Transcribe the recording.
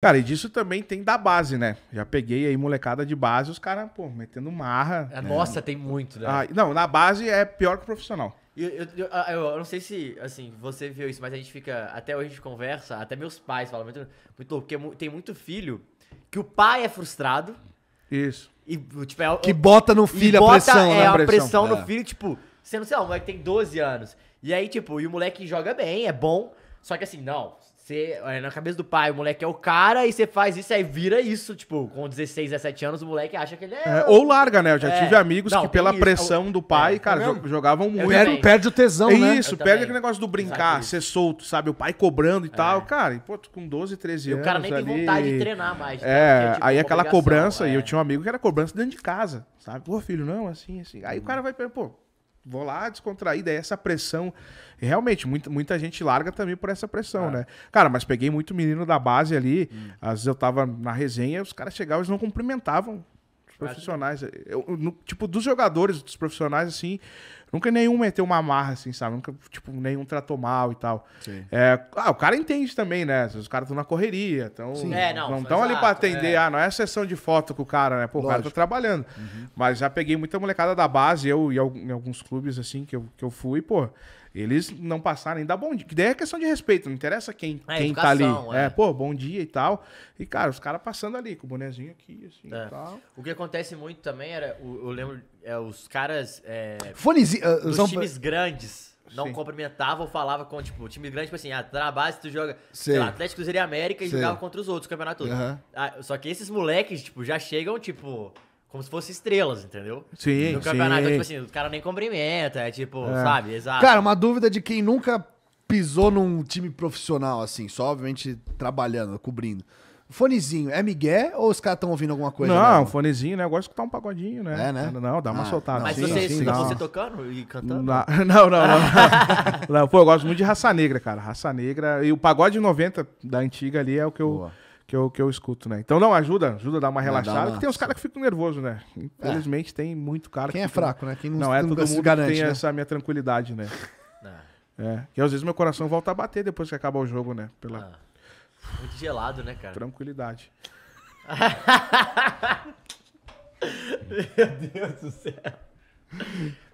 Cara, e disso também tem da base, né? Já peguei aí molecada de base, os caras, pô, metendo marra. É, né? Nossa, tem muito, né? Ah, não, na base é pior que o profissional. Eu, eu, ah, eu, eu, não sei se, assim, você viu isso, mas a gente fica, até hoje a gente conversa, até meus pais falam muito, muito louco, porque tem muito filho que o pai é frustrado. Isso. E, tipo, é, que bota no filho bota, a pressão, é, né? A pressão, pressão é. no filho, tipo, você não sei lá, o moleque tem 12 anos. E aí, tipo, e o moleque joga bem, é bom, só que assim, não, você, é, na cabeça do pai, o moleque é o cara e você faz isso, aí vira isso. Tipo, com 16, 17 anos, o moleque acha que ele é. é ou larga, né? Eu já é. tive amigos não, que, pela isso. pressão do pai, é, cara, jogavam muito. Perde, perde o tesão, é né? Isso, eu perde também. aquele negócio do brincar, ser solto, sabe? O pai cobrando e é. tal. Cara, e, pô, com 12, 13 e anos. O cara nem ali... tem vontade de treinar mais. É, né? É, tipo, aí aquela cobrança, e eu tinha um amigo que era cobrança dentro de casa, sabe? Pô, filho, não, assim, assim. Aí hum. o uhum. cara vai, pô, vou lá descontraída, é essa pressão. Realmente, muita, muita gente larga também por essa pressão, é. né? Cara, mas peguei muito menino da base ali. Hum. Às vezes eu tava na resenha, os caras chegavam, eles não cumprimentavam os profissionais. Eu, no, tipo, dos jogadores, dos profissionais, assim, Nunca nenhum meteu uma marra, assim, sabe? Nunca, tipo, nenhum tratou mal e tal. Sim. É, ah, o cara entende também, né? Os caras estão na correria, estão. É, não estão ali para atender. É. Ah, não é sessão de foto com o cara, né? Pô, o cara tá trabalhando. Uhum. Mas já peguei muita molecada da base, eu e em alguns clubes, assim, que eu, que eu fui, pô. Eles não passaram nem dá bom dia. Que daí é questão de respeito, não interessa quem, é, quem tá ali. É. é. pô, bom dia e tal. E, cara, os caras passando ali, com o bonezinho aqui, assim é. e tal. O que acontece muito também era. eu lembro é, os caras. É, Fonezinho. Uh, ah, os são... times grandes não Sim. cumprimentavam, falavam com, tipo, o time grande, tipo assim, ah, tá na base, tu joga, sei lá, Atlético Cruzeiro e América e jogava contra os outros, o campeonato todo. Uhum. Ah, só que esses moleques, tipo, já chegam, tipo, como se fossem estrelas, entendeu? Sim, No campeonato, sim. tipo assim, o cara nem cumprimenta, é tipo, é. sabe, exato. Cara, uma dúvida de quem nunca pisou num time profissional, assim, só obviamente trabalhando, cobrindo. Fonezinho, é migué ou os caras estão ouvindo alguma coisa? Não, um fonezinho, né? Eu gosto de escutar um pagodinho, né? É, né? Não, dá uma ah, soltada. Mas sim, você, sim, você tá tocando e cantando? Não, não, não. não. não pô, eu gosto muito de Raça Negra, cara. Raça Negra. E o pagode 90 da antiga ali é o que eu... que eu, que eu escuto, né? Então não, ajuda, ajuda a dar uma é, relaxada, Porque tem uns caras que ficam nervosos, né? Infelizmente é. tem muito cara Quem que é fraco, né? Quem não, não é todo mundo garante, tem né? essa minha tranquilidade, né? Ah. É. é e às vezes meu coração volta a bater depois que acaba o jogo, né? Pela... Ah. Muito gelado, né, cara? Tranquilidade. Meu Deus do céu.